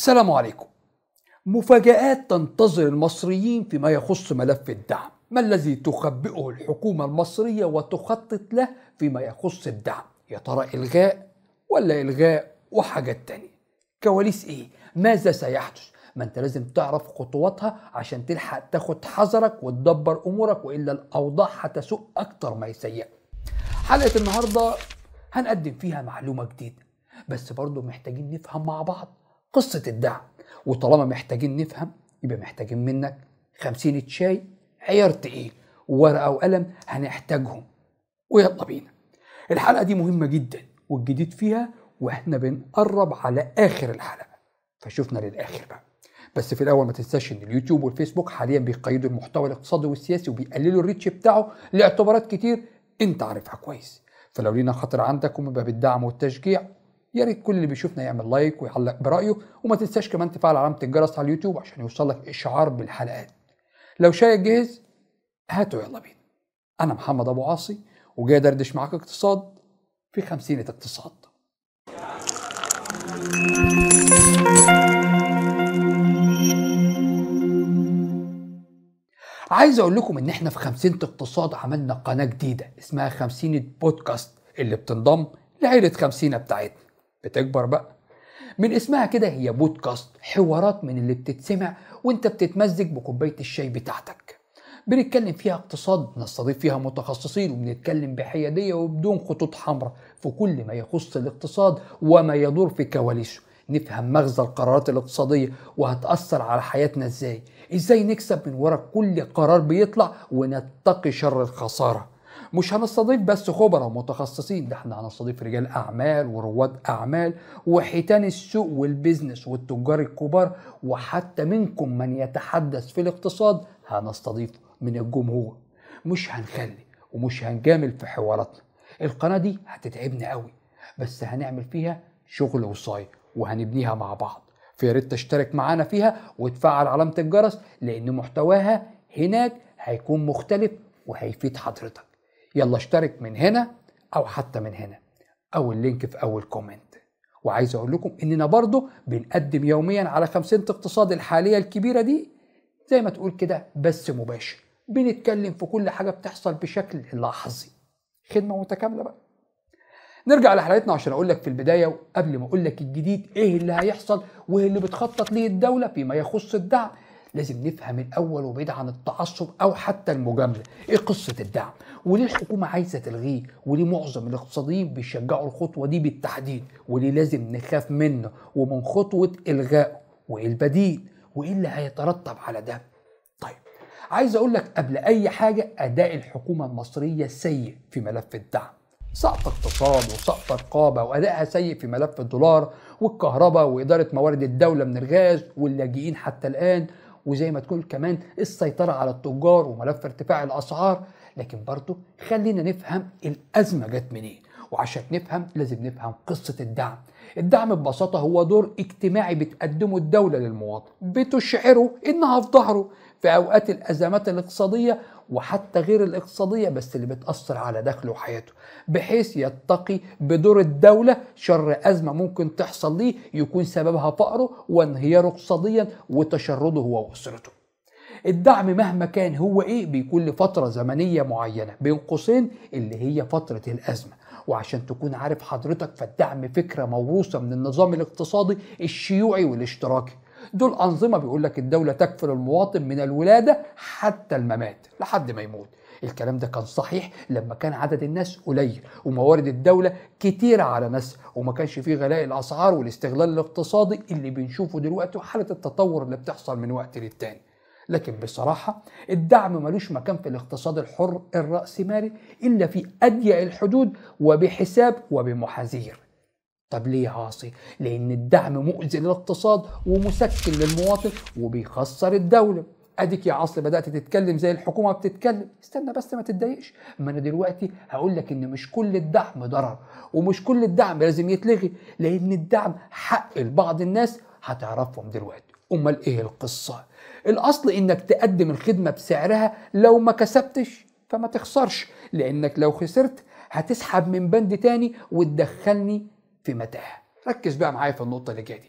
السلام عليكم مفاجآت تنتظر المصريين فيما يخص ملف الدعم ما الذي تخبئه الحكومة المصرية وتخطط له فيما يخص الدعم يا ترى إلغاء ولا إلغاء وحاجات تانية كواليس إيه ماذا سيحدث ما انت لازم تعرف خطواتها عشان تلحق تاخد حذرك وتدبر امورك والا الاوضاع هتسوء اكتر ما هي سيئه. حلقه النهارده هنقدم فيها معلومه جديده بس برضه محتاجين نفهم مع بعض قصة الدعم وطالما محتاجين نفهم يبقى محتاجين منك 50 شاي عيار تقيل وورقة وقلم هنحتاجهم ويلا بينا الحلقة دي مهمة جدا والجديد فيها واحنا بنقرب على آخر الحلقة فشوفنا للآخر بقى بس في الاول ما تنساش ان اليوتيوب والفيسبوك حاليا بيقيدوا المحتوى الاقتصادي والسياسي وبيقللوا الريتش بتاعه لاعتبارات كتير انت عارفها كويس فلو لينا خاطر عندك ومن باب الدعم والتشجيع يا ريت كل اللي بيشوفنا يعمل لايك ويعلق برايه وما تنساش كمان تفعل علامه الجرس على اليوتيوب عشان يوصلك اشعار بالحلقات لو شايك جاهز هاتوا يلا بينا انا محمد ابو عاصي وجاي دردش معاك اقتصاد في خمسينة اقتصاد عايز اقول لكم ان احنا في خمسينة اقتصاد عملنا قناة جديدة اسمها خمسينة بودكاست اللي بتنضم لعيلة خمسينة بتاعتنا بتكبر بقى من اسمها كده هي بودكاست حوارات من اللي بتتسمع وانت بتتمزج بكوبايه الشاي بتاعتك بنتكلم فيها اقتصاد نستضيف فيها متخصصين وبنتكلم بحياديه وبدون خطوط حمراء في كل ما يخص الاقتصاد وما يدور في كواليسه نفهم مغزى القرارات الاقتصادية وهتأثر على حياتنا ازاي ازاي نكسب من ورا كل قرار بيطلع ونتقي شر الخسارة مش هنستضيف بس خبراء ومتخصصين ده احنا هنستضيف رجال اعمال ورواد اعمال وحيتان السوق والبيزنس والتجار الكبار وحتى منكم من يتحدث في الاقتصاد هنستضيف من الجمهور مش هنخلي ومش هنجامل في حواراتنا القناه دي هتتعبنا قوي بس هنعمل فيها شغل وصاي وهنبنيها مع بعض فيا ريت تشترك معانا فيها وتفعل علامه الجرس لان محتواها هناك هيكون مختلف وهيفيد حضرتك يلا اشترك من هنا او حتى من هنا او اللينك في اول كومنت وعايز اقول لكم اننا برضو بنقدم يوميا على خمسينة اقتصاد الحالية الكبيرة دي زي ما تقول كده بس مباشر بنتكلم في كل حاجة بتحصل بشكل لحظي خدمة متكاملة بقى نرجع لحلقتنا عشان اقول لك في البداية وقبل ما اقول لك الجديد ايه اللي هيحصل وايه اللي بتخطط ليه الدولة فيما يخص الدعم لازم نفهم الاول وبعيد عن التعصب او حتى المجامله ايه قصه الدعم وليه الحكومه عايزه تلغيه وليه معظم الاقتصاديين بيشجعوا الخطوه دي بالتحديد وليه لازم نخاف منه ومن خطوه الغائه وايه البديل وايه اللي هيترتب على ده طيب عايز اقول لك قبل اي حاجه اداء الحكومه المصريه سيء في ملف الدعم سقط اقتصاد وسقط رقابة وأدائها سيء في ملف الدولار والكهرباء وإدارة موارد الدولة من الغاز واللاجئين حتى الآن وزي ما تقول كمان السيطرة على التجار وملف ارتفاع الأسعار لكن برضو خلينا نفهم الأزمة جت منين وعشان نفهم لازم نفهم قصة الدعم الدعم ببساطة هو دور اجتماعي بتقدمه الدولة للمواطن بتشعره إنها في ظهره في أوقات الأزمات الاقتصادية وحتى غير الاقتصادية بس اللي بتأثر على دخله وحياته بحيث يتقي بدور الدولة شر أزمة ممكن تحصل ليه يكون سببها فقره وانهياره اقتصاديا وتشرده هو وأسرته الدعم مهما كان هو ايه بيكون لفتره زمنيه معينه بين قوسين اللي هي فتره الازمه وعشان تكون عارف حضرتك فالدعم فكره موروثه من النظام الاقتصادي الشيوعي والاشتراكي دول أنظمة بيقول لك الدولة تكفل المواطن من الولادة حتى الممات لحد ما يموت الكلام ده كان صحيح لما كان عدد الناس قليل وموارد الدولة كتيرة على ناس وما كانش فيه غلاء الأسعار والاستغلال الاقتصادي اللي بنشوفه دلوقتي وحالة التطور اللي بتحصل من وقت للتاني لكن بصراحة الدعم ملوش مكان في الاقتصاد الحر الرأسمالي إلا في أضيق الحدود وبحساب وبمحاذير طب ليه عاصي؟ لأن الدعم مؤذي للاقتصاد ومسكن للمواطن وبيخسر الدولة اديك يا عاصي بدات تتكلم زي الحكومه بتتكلم استنى بس ما تتضايقش ما انا دلوقتي هقول لك ان مش كل الدعم ضرر ومش كل الدعم لازم يتلغي لان الدعم حق لبعض الناس هتعرفهم دلوقتي امال ايه القصه الاصل انك تقدم الخدمه بسعرها لو ما كسبتش فما تخسرش لانك لو خسرت هتسحب من بند تاني وتدخلني في متاهه ركز بقى معايا في النقطه اللي جايه دي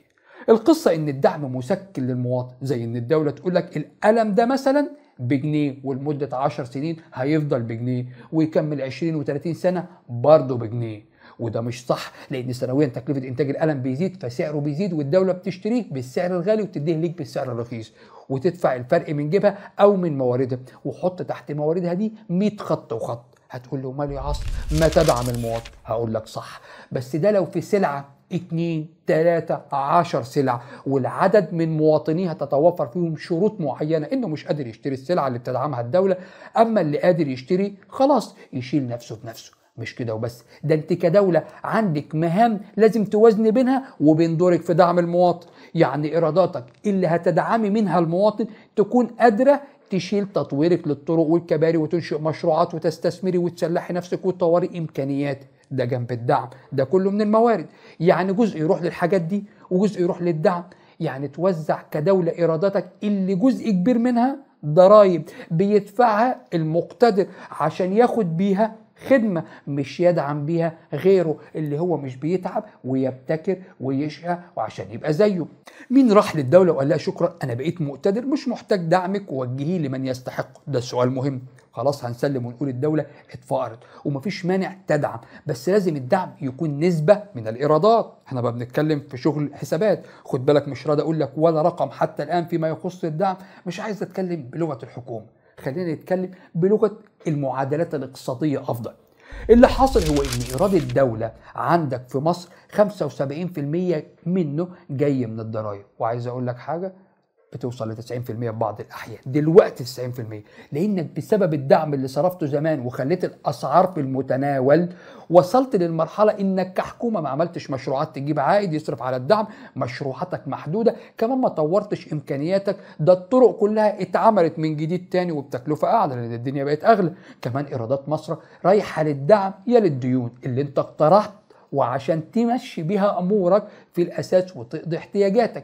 القصه ان الدعم مسكن للمواطن زي ان الدوله تقول لك القلم ده مثلا بجنيه ولمده 10 سنين هيفضل بجنيه ويكمل 20 و30 سنه برضه بجنيه وده مش صح لان سنويا تكلفه انتاج القلم بيزيد فسعره بيزيد والدوله بتشتريه بالسعر الغالي وتديه ليك بالسعر الرخيص وتدفع الفرق من جيبها او من مواردها وحط تحت مواردها دي 100 خط وخط هتقول له مالي عصر ما تدعم المواطن هقول لك صح بس ده لو في سلعة اتنين تلاتة عشر سلع والعدد من مواطنيها تتوفر فيهم شروط معينة انه مش قادر يشتري السلعة اللي بتدعمها الدولة اما اللي قادر يشتري خلاص يشيل نفسه بنفسه مش كده وبس ده انت كدولة عندك مهام لازم توازن بينها وبين دورك في دعم المواطن يعني ايراداتك اللي هتدعمي منها المواطن تكون قادرة تشيل تطويرك للطرق والكباري وتنشئ مشروعات وتستثمري وتسلحي نفسك وتطوري امكانيات ده جنب الدعم ده كله من الموارد يعني جزء يروح للحاجات دي وجزء يروح للدعم يعني توزع كدولة إيراداتك اللي جزء كبير منها ضرائب بيدفعها المقتدر عشان ياخد بيها خدمة مش يدعم بيها غيره اللي هو مش بيتعب ويبتكر ويشقى وعشان يبقى زيه مين راح للدولة وقال لها شكرا أنا بقيت مقتدر مش محتاج دعمك ووجهيه لمن يستحق ده السؤال مهم خلاص هنسلم ونقول الدولة اتفقرت ومفيش مانع تدعم بس لازم الدعم يكون نسبة من الإيرادات احنا بقى بنتكلم في شغل حسابات خد بالك مش راضي أقول لك ولا رقم حتى الآن فيما يخص الدعم مش عايز أتكلم بلغة الحكومة خلينا نتكلم بلغه المعادلات الاقتصاديه افضل اللي حاصل هو ان ايراد الدوله عندك في مصر 75% منه جاي من الضرائب وعايز اقول لك حاجه بتوصل ل 90% في بعض الاحيان دلوقتي 90% لانك بسبب الدعم اللي صرفته زمان وخليت الاسعار في المتناول وصلت للمرحله انك كحكومه ما عملتش مشروعات تجيب عائد يصرف على الدعم مشروعاتك محدوده كمان ما طورتش امكانياتك ده الطرق كلها اتعملت من جديد تاني وبتكلفه اعلى لان الدنيا بقت اغلى كمان ايرادات مصر رايحه للدعم يا للديون اللي انت اقترحت وعشان تمشي بها امورك في الاساس وتقضي احتياجاتك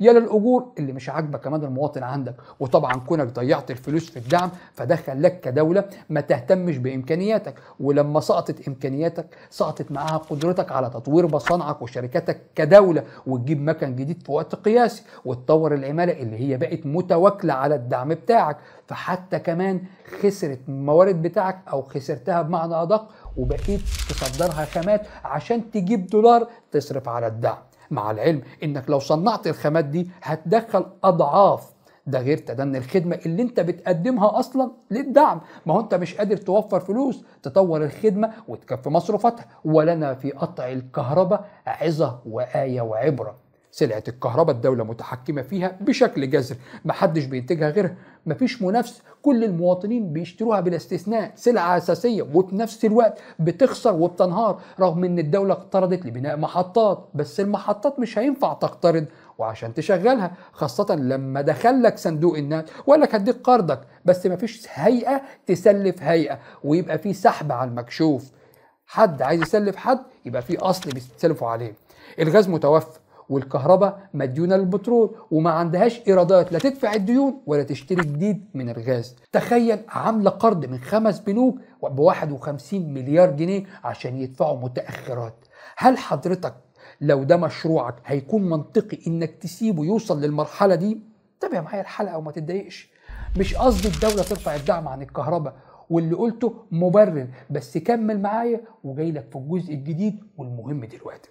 يا للاجور اللي مش عاجبه كمان المواطن عندك وطبعا كونك ضيعت الفلوس في الدعم فده خلاك كدوله ما تهتمش بامكانياتك ولما سقطت امكانياتك سقطت معاها قدرتك على تطوير مصانعك وشركاتك كدوله وتجيب مكن جديد في وقت قياسي وتطور العماله اللي هي بقت متواكله على الدعم بتاعك فحتى كمان خسرت الموارد بتاعك او خسرتها بمعنى ادق وبقيت تصدرها خامات عشان تجيب دولار تصرف على الدعم مع العلم انك لو صنعت الخامات دي هتدخل اضعاف ده غير تدني الخدمة اللي انت بتقدمها اصلا للدعم ما هو انت مش قادر توفر فلوس تطور الخدمة وتكفي مصروفاتها ولنا في قطع الكهرباء عظة وآية وعبرة سلعة الكهرباء الدولة متحكمة فيها بشكل جذري محدش بينتجها غيرها مفيش منافس كل المواطنين بيشتروها بلا استثناء سلعة أساسية وفي نفس الوقت بتخسر وبتنهار رغم إن الدولة اقترضت لبناء محطات بس المحطات مش هينفع تقترض وعشان تشغلها خاصة لما دخل لك صندوق النقد وقال لك هديك قرضك بس مفيش هيئة تسلف هيئة ويبقى في سحب على المكشوف حد عايز يسلف حد يبقى في أصل بيتسلفوا عليه الغاز متوفر والكهرباء مديونة للبترول وما عندهاش إيرادات لا تدفع الديون ولا تشتري جديد من الغاز تخيل عاملة قرض من خمس بنوك ب 51 مليار جنيه عشان يدفعوا متأخرات هل حضرتك لو ده مشروعك هيكون منطقي انك تسيبه يوصل للمرحلة دي تابع معايا الحلقة وما تتضايقش مش قصدي الدولة ترفع الدعم عن الكهرباء واللي قلته مبرر بس كمل معايا وجاي لك في الجزء الجديد والمهم دلوقتي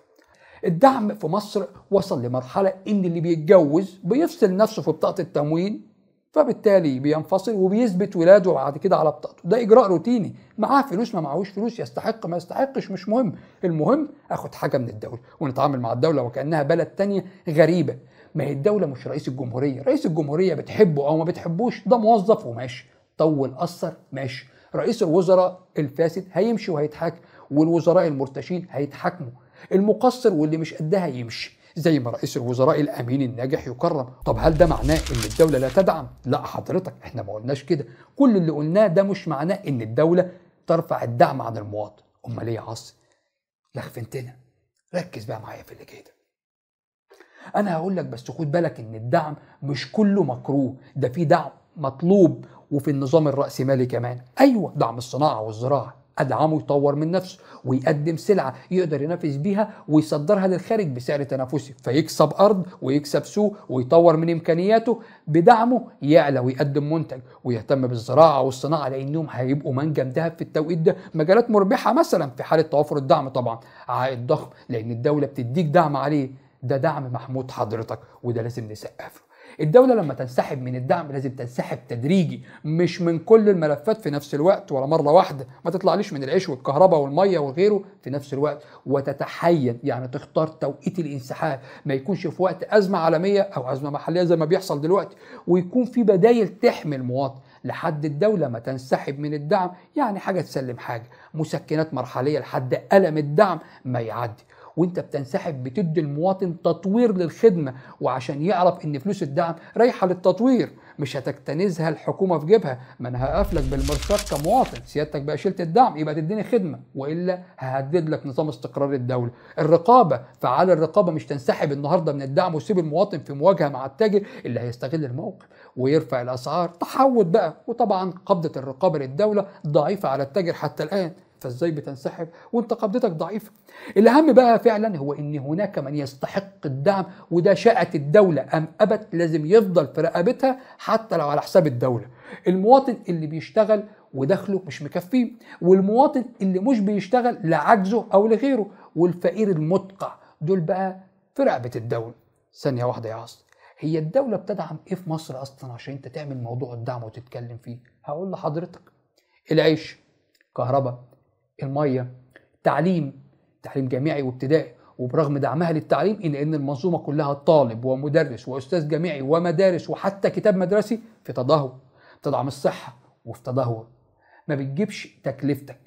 الدعم في مصر وصل لمرحلة إن اللي بيتجوز بيفصل نفسه في بطاقة التموين فبالتالي بينفصل وبيثبت ولاده بعد كده على بطاقته ده اجراء روتيني معاه فلوس ما معهوش فلوس يستحق ما يستحقش مش مهم المهم اخد حاجه من الدوله ونتعامل مع الدوله وكانها بلد تانية غريبه ما هي الدوله مش رئيس الجمهوريه رئيس الجمهوريه بتحبه او ما بتحبوش ده موظف وماشي طول قصر ماشي رئيس الوزراء الفاسد هيمشي وهيتحاكم والوزراء المرتشين هيتحاكموا المقصر واللي مش قدها يمشي زي ما رئيس الوزراء الامين الناجح يكرم طب هل ده معناه ان الدوله لا تدعم لا حضرتك احنا ما قلناش كده كل اللي قلناه ده مش معناه ان الدوله ترفع الدعم عن المواطن امال ايه يا عصر لخفنتنا ركز بقى معايا في اللي جاي ده انا هقول لك بس خد بالك ان الدعم مش كله مكروه ده في دعم مطلوب وفي النظام الرأسمالي كمان أيوة دعم الصناعة والزراعة ادعمه يطور من نفسه ويقدم سلعه يقدر ينافس بيها ويصدرها للخارج بسعر تنافسي فيكسب ارض ويكسب سوق ويطور من امكانياته بدعمه يعلى ويقدم منتج ويهتم بالزراعه والصناعه لانهم هيبقوا منجم ذهب في التوقيت ده مجالات مربحه مثلا في حاله توافر الدعم طبعا عائد ضخم لان الدوله بتديك دعم عليه ده دعم محمود حضرتك وده لازم نسقفه الدولة لما تنسحب من الدعم لازم تنسحب تدريجي مش من كل الملفات في نفس الوقت ولا مرة واحدة ما تطلعليش من العيش والكهرباء والمية وغيره في نفس الوقت وتتحين يعني تختار توقيت الانسحاب ما يكونش في وقت أزمة عالمية أو أزمة محلية زي ما بيحصل دلوقتي ويكون في بدايل تحمي المواطن لحد الدولة ما تنسحب من الدعم يعني حاجة تسلم حاجة مسكنات مرحلية لحد ألم الدعم ما يعدي وانت بتنسحب بتدي المواطن تطوير للخدمه وعشان يعرف ان فلوس الدعم رايحه للتطوير مش هتكتنزها الحكومه في جيبها ما انا هقفلك بالمرصاد كمواطن سيادتك بقى شلت الدعم يبقى تديني خدمه والا ههدد لك نظام استقرار الدوله الرقابه فعال الرقابه مش تنسحب النهارده من الدعم وتسيب المواطن في مواجهه مع التاجر اللي هيستغل الموقف ويرفع الاسعار تحوط بقى وطبعا قبضه الرقابه للدوله ضعيفه على التاجر حتى الان فازاي بتنسحب وانت قبضتك ضعيفه الاهم بقى فعلا هو ان هناك من يستحق الدعم وده شاءت الدوله ام ابت لازم يفضل في رقبتها حتى لو على حساب الدوله المواطن اللي بيشتغل ودخله مش مكفيه والمواطن اللي مش بيشتغل لعجزه او لغيره والفقير المتقع دول بقى في رقبه الدوله ثانيه واحده يا عصر هي الدوله بتدعم ايه في مصر اصلا عشان انت تعمل موضوع الدعم وتتكلم فيه هقول لحضرتك العيش كهرباء الميه تعليم تعليم جامعي وابتدائي وبرغم دعمها للتعليم إلا أن المنظومة كلها طالب ومدرس وأستاذ جامعي ومدارس وحتى كتاب مدرسي في تدهور تدعم الصحة وفي تدهور ما بتجيبش تكلفتك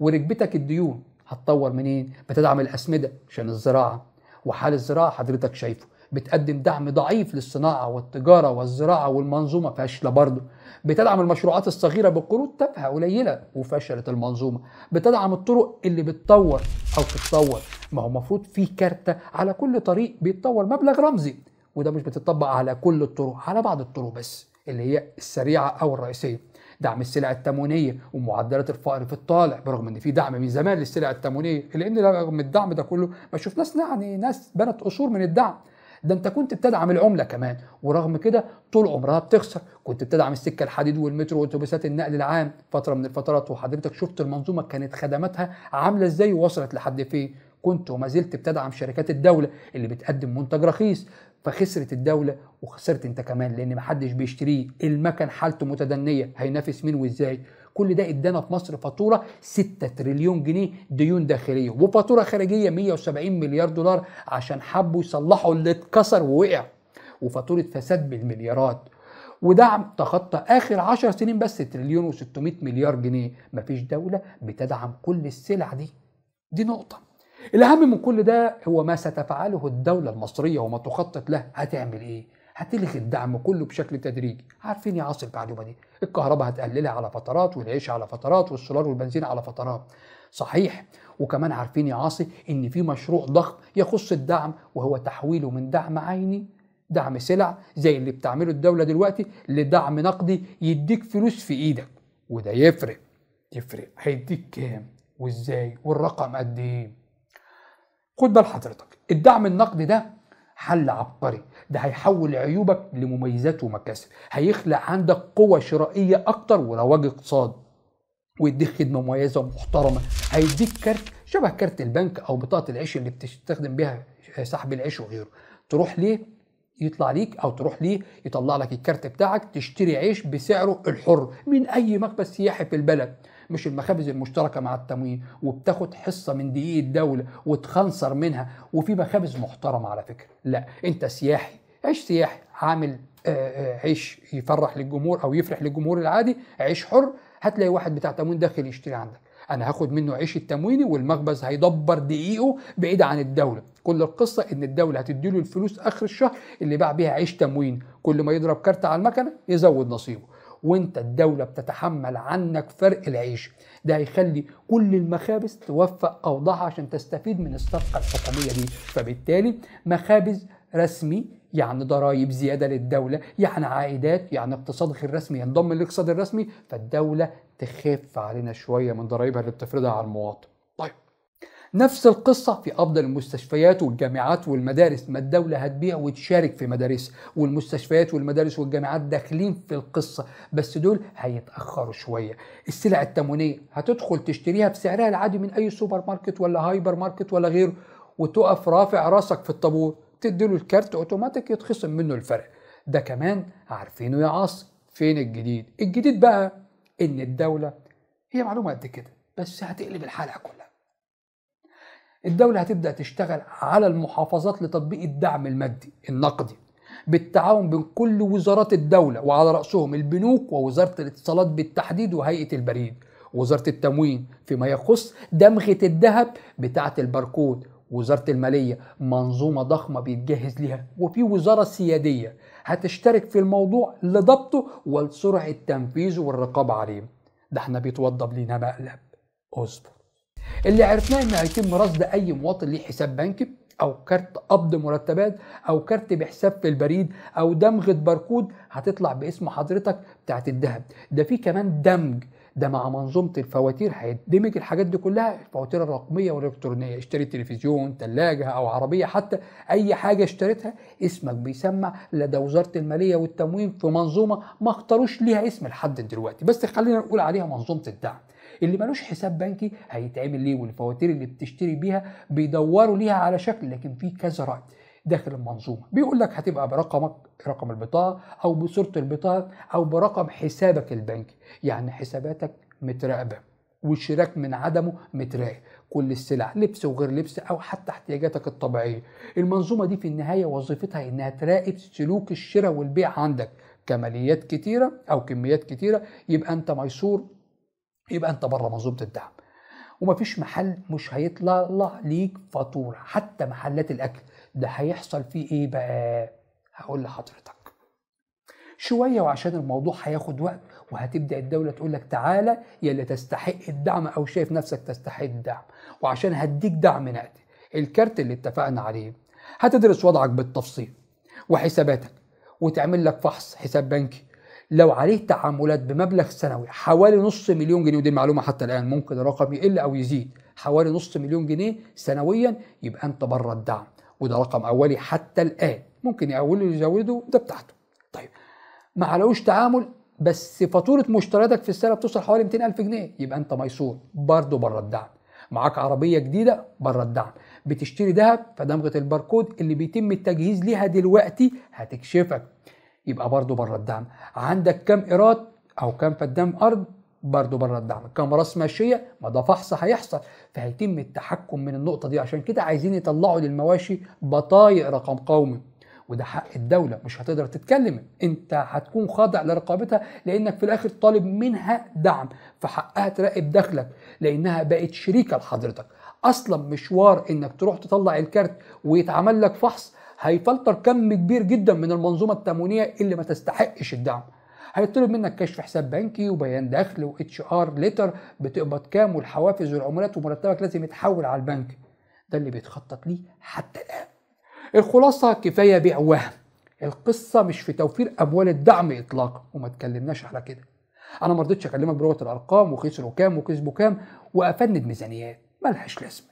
وركبتك الديون هتطور منين بتدعم الأسمدة عشان الزراعة وحال الزراعة حضرتك شايفه بتقدم دعم ضعيف للصناعه والتجاره والزراعه والمنظومه فاشله برضه بتدعم المشروعات الصغيره بقروض تافهه قليله وفشلت المنظومه بتدعم الطرق اللي بتطور او تتطور ما هو المفروض في كارته على كل طريق بيتطور مبلغ رمزي وده مش بتطبق على كل الطرق على بعض الطرق بس اللي هي السريعه او الرئيسيه دعم السلع التموينيه ومعدلات الفقر في الطالع برغم ان في دعم من زمان للسلع التموينيه لان رغم الدعم ده كله ما شفناش يعني ناس بنت قصور من الدعم ده انت كنت بتدعم العمله كمان ورغم كده طول عمرها بتخسر كنت بتدعم السكه الحديد والمترو واتوبيسات النقل العام فتره من الفترات وحضرتك شفت المنظومه كانت خدماتها عامله ازاي ووصلت لحد فين كنت وما زلت بتدعم شركات الدوله اللي بتقدم منتج رخيص فخسرت الدولة وخسرت انت كمان لان محدش بيشتريه المكن حالته متدنية هينافس مين وازاي كل ده ادانا في مصر فاتوره 6 تريليون جنيه ديون داخليه وفاتوره خارجيه 170 مليار دولار عشان حبوا يصلحوا اللي اتكسر ووقع وفاتوره فساد بالمليارات ودعم تخطى اخر 10 سنين بس تريليون و600 مليار جنيه مفيش دوله بتدعم كل السلع دي دي نقطه الاهم من كل ده هو ما ستفعله الدوله المصريه وما تخطط له هتعمل ايه هتلغي الدعم كله بشكل تدريجي عارفين يا عاصي المعلومه دي الكهرباء هتقللها على فترات والعيش على فترات والسولار والبنزين على فترات صحيح وكمان عارفين يا عاصي ان في مشروع ضخم يخص الدعم وهو تحويله من دعم عيني دعم سلع زي اللي بتعمله الدوله دلوقتي لدعم نقدي يديك فلوس في ايدك وده يفرق يفرق هيديك كام وازاي والرقم قد ايه خد بال حضرتك الدعم النقدي ده حل عبقري ده هيحول عيوبك لمميزات ومكاسب هيخلق عندك قوة شرائية أكتر ورواج اقتصاد ويديك خدمة مميزة ومحترمة هيديك كارت شبه كارت البنك أو بطاقة العيش اللي بتستخدم بها سحب العيش وغيره تروح ليه يطلع ليك او تروح ليه يطلع لك الكارت بتاعك تشتري عيش بسعره الحر من اي مخبز سياحي في البلد مش المخابز المشتركه مع التموين وبتاخد حصه من دقيق الدوله وتخنصر منها وفي مخابز محترمه على فكره لا انت سياحي عيش سياحي عامل آه، آه، عيش يفرح للجمهور او يفرح للجمهور العادي عيش حر هتلاقي واحد بتاع تموين داخل يشتري عندك انا هاخد منه عيش التمويني والمخبز هيدبر دقيقه بعيد عن الدوله كل القصه ان الدوله هتديله الفلوس اخر الشهر اللي باع بيها عيش تموين كل ما يضرب كارت على المكنه يزود نصيبه وانت الدولة بتتحمل عنك فرق العيش ده هيخلي كل المخابز توفق أوضاعها عشان تستفيد من الصفقة الحكومية دي فبالتالي مخابز رسمي يعني ضرائب زياده للدوله يعني عائدات يعني اقتصاد غير رسمي ينضم للاقتصاد الرسمي فالدوله تخف علينا شويه من ضرائبها اللي بتفرضها على المواطن طيب نفس القصة في أفضل المستشفيات والجامعات والمدارس ما الدولة هتبيع وتشارك في مدارسها والمستشفيات والمدارس والجامعات داخلين في القصة بس دول هيتأخروا شوية السلع التموينية هتدخل تشتريها بسعرها العادي من أي سوبر ماركت ولا هايبر ماركت ولا غيره وتقف رافع راسك في الطابور تديله الكارت اوتوماتيك يتخصم منه الفرق ده كمان عارفينه يا عاصم فين الجديد الجديد بقى ان الدولة هي معلومة قد كده بس هتقلب الحلقة كلها الدولة هتبدأ تشتغل على المحافظات لتطبيق الدعم المادي النقدي بالتعاون بين كل وزارات الدولة وعلى رأسهم البنوك ووزارة الاتصالات بالتحديد وهيئة البريد وزارة التموين فيما يخص دمغة الذهب بتاعة الباركود وزارة المالية منظومة ضخمة بيتجهز ليها وفي وزارة سيادية هتشترك في الموضوع لضبطه ولسرعة تنفيذه والرقابة عليه ده احنا بيتوضب لينا مقلب اصبر اللي عرفناه انه هيتم رصد اي مواطن ليه حساب بنكي او كارت قبض مرتبات او كارت بحساب في البريد او دمغه باركود هتطلع باسم حضرتك بتاعت الذهب ده في كمان دمج ده مع منظومه الفواتير هيدمج الحاجات دي كلها الفواتير الرقميه والالكترونيه اشتري تلفزيون ثلاجه او عربيه حتى اي حاجه اشتريتها اسمك بيسمع لدى وزاره الماليه والتموين في منظومه ما اختاروش ليها اسم لحد دلوقتي بس خلينا نقول عليها منظومه الدعم اللي ملوش حساب بنكي هيتعمل ليه والفواتير اللي بتشتري بيها بيدوروا ليها على شكل لكن في كذا راي داخل المنظومه بيقول لك هتبقى برقمك رقم البطاقه او بصوره البطاقه او برقم حسابك البنكي يعني حساباتك متراقبه والشراك من عدمه متراقب كل السلع لبس وغير لبس او حتى احتياجاتك الطبيعيه المنظومه دي في النهايه وظيفتها انها تراقب سلوك الشراء والبيع عندك كماليات كتيره او كميات كتيره يبقى انت ميسور يبقى انت بره منظومه الدعم ومفيش محل مش هيطلع له ليك فاتوره حتى محلات الاكل ده هيحصل فيه ايه بقى هقول لحضرتك شويه وعشان الموضوع هياخد وقت وهتبدا الدوله تقول لك تعالى يا اللي تستحق الدعم او شايف نفسك تستحق الدعم وعشان هديك دعم نقدي الكارت اللي اتفقنا عليه هتدرس وضعك بالتفصيل وحساباتك وتعمل لك فحص حساب بنكي لو عليه تعاملات بمبلغ سنوي حوالي نص مليون جنيه ودي المعلومه حتى الان ممكن الرقم يقل او يزيد حوالي نص مليون جنيه سنويا يبقى انت بره الدعم وده رقم اولي حتى الان ممكن يقوله يزوده ده بتاعته طيب ما علوش تعامل بس فاتوره مشترياتك في السنه بتوصل حوالي 200000 جنيه يبقى انت ميسور برضه بره الدعم معاك عربيه جديده بره الدعم بتشتري ذهب فدمغه الباركود اللي بيتم التجهيز ليها دلوقتي هتكشفك يبقى برضه بره الدعم عندك كام ايراد او كام فدان ارض برضه بره الدعم كام راس ماشيه ما ده فحص هيحصل فهيتم التحكم من النقطه دي عشان كده عايزين يطلعوا للمواشي بطايق رقم قومي وده حق الدوله مش هتقدر تتكلم انت هتكون خاضع لرقابتها لانك في الاخر طالب منها دعم فحقها تراقب دخلك لانها بقت شريكه لحضرتك اصلا مشوار انك تروح تطلع الكارت ويتعمل لك فحص هيفلتر كم كبير جدا من المنظومه التموينيه اللي ما تستحقش الدعم هيطلب منك كشف حساب بنكي وبيان دخل واتش ار ليتر بتقبض كام والحوافز والعمولات ومرتبك لازم يتحول على البنك ده اللي بيتخطط ليه حتى الان الخلاصه كفايه بيع وهم القصه مش في توفير اموال الدعم اطلاقا وما اتكلمناش على كده انا ما رضيتش اكلمك بلغه الارقام وخسروا كام وكسبوا كام وافند ميزانيات ملهاش لازمه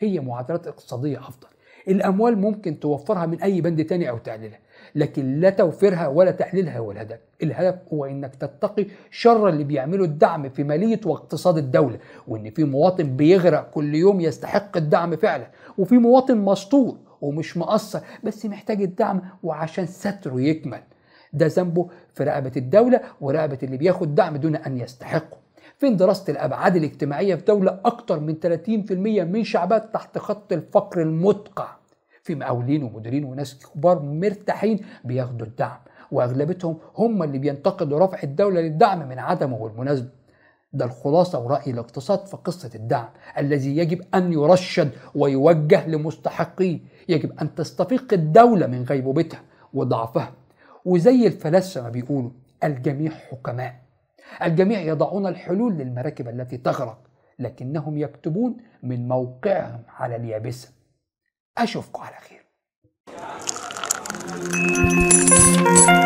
هي معادلات اقتصاديه افضل الاموال ممكن توفرها من اي بند تاني او تحليلها لكن لا توفيرها ولا تحليلها هو الهدف الهدف هو انك تتقي شر اللي بيعمله الدعم في ماليه واقتصاد الدوله وان في مواطن بيغرق كل يوم يستحق الدعم فعلا وفي مواطن مسطور ومش مقصر بس محتاج الدعم وعشان ستره يكمل ده ذنبه في رقبه الدوله ورقبه اللي بياخد دعم دون ان يستحقه فين دراسة الأبعاد الاجتماعية في دولة أكثر من 30% من شعبها تحت خط الفقر المتقع في مقاولين ومديرين وناس كبار مرتاحين بياخدوا الدعم وأغلبتهم هم اللي بينتقدوا رفع الدولة للدعم من عدمه بالمناسبة ده الخلاصة ورأي الاقتصاد في قصة الدعم الذي يجب أن يرشد ويوجه لمستحقيه يجب أن تستفيق الدولة من غيبوبتها وضعفها وزي الفلاسفة ما بيقولوا الجميع حكماء الجميع يضعون الحلول للمراكب التي تغرق لكنهم يكتبون من موقعهم على اليابسة أشوفكم على خير